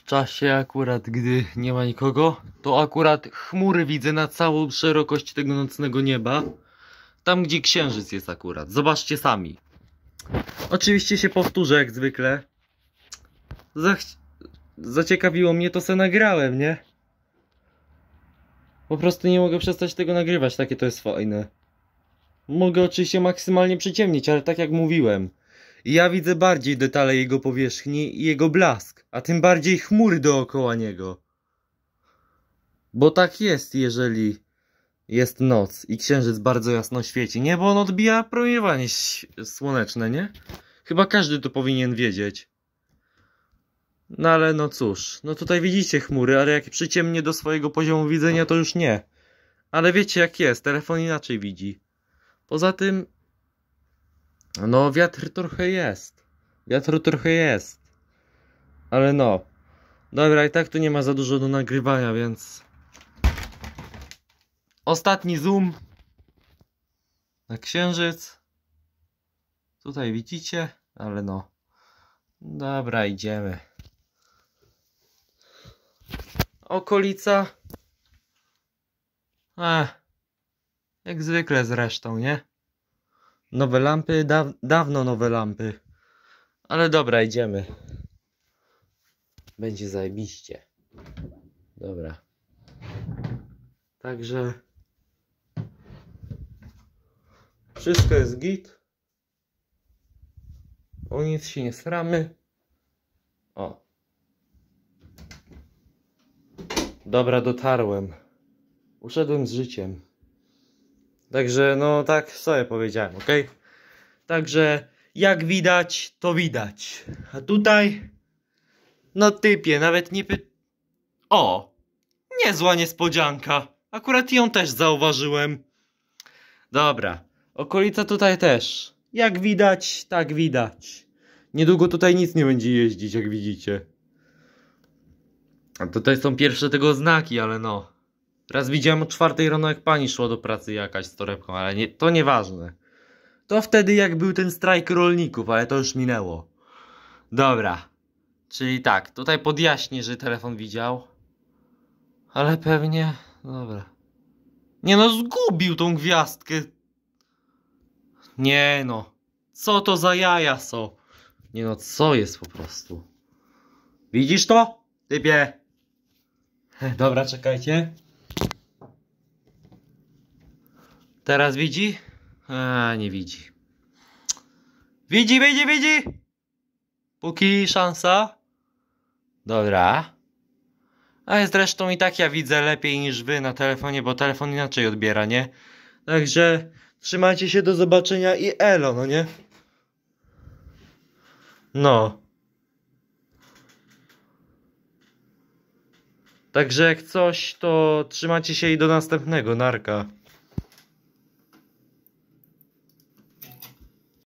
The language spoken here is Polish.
w czasie akurat, gdy nie ma nikogo, to akurat chmury widzę na całą szerokość tego nocnego nieba. Tam, gdzie księżyc jest akurat. Zobaczcie sami. Oczywiście się powtórzę jak zwykle. Zach zaciekawiło mnie to, co nagrałem, nie? Po prostu nie mogę przestać tego nagrywać, takie to jest fajne. Mogę oczywiście maksymalnie przyciemnić, ale tak jak mówiłem, ja widzę bardziej detale jego powierzchni i jego blask, a tym bardziej chmury dookoła niego. Bo tak jest, jeżeli jest noc i księżyc bardzo jasno świeci. Nie, bo on odbija promieniowanie słoneczne, nie? Chyba każdy to powinien wiedzieć. No ale no cóż, no tutaj widzicie chmury, ale jak przyciemnie do swojego poziomu widzenia to już nie. Ale wiecie jak jest, telefon inaczej widzi. Poza tym no, wiatr trochę jest. Wiatru trochę jest. Ale no. Dobra, i tak tu nie ma za dużo do nagrywania, więc... Ostatni zoom. Na księżyc. Tutaj widzicie, ale no. Dobra, idziemy. Okolica. A, jak zwykle zresztą, nie? Nowe lampy, da dawno nowe lampy. Ale dobra, idziemy. Będzie zajebiście. Dobra. Także wszystko jest git. O nic się nie sramy. O. Dobra, dotarłem. Uszedłem z życiem. Także no tak sobie powiedziałem, ok? Także jak widać, to widać. A tutaj, no typie, nawet nie py... O, niezła niespodzianka. Akurat ją też zauważyłem. Dobra, okolica tutaj też. Jak widać, tak widać. Niedługo tutaj nic nie będzie jeździć, jak widzicie. A tutaj są pierwsze tego znaki, ale no. Raz widziałem o czwartej rano, jak pani szła do pracy jakaś z torebką, ale nie, to nieważne. To wtedy, jak był ten strajk rolników, ale to już minęło. Dobra. Czyli tak, tutaj podjaśnię, że telefon widział. Ale pewnie... Dobra. Nie no, zgubił tą gwiazdkę. Nie no. Co to za jaja są? Nie no, co jest po prostu? Widzisz to? Typie. Dobra, czekajcie. Teraz widzi? A, nie widzi. Widzi, widzi, widzi! Póki szansa. Dobra. A zresztą i tak ja widzę lepiej niż wy na telefonie, bo telefon inaczej odbiera, nie? Także trzymajcie się, do zobaczenia i elo, no nie? No. Także jak coś, to trzymajcie się i do następnego, narka.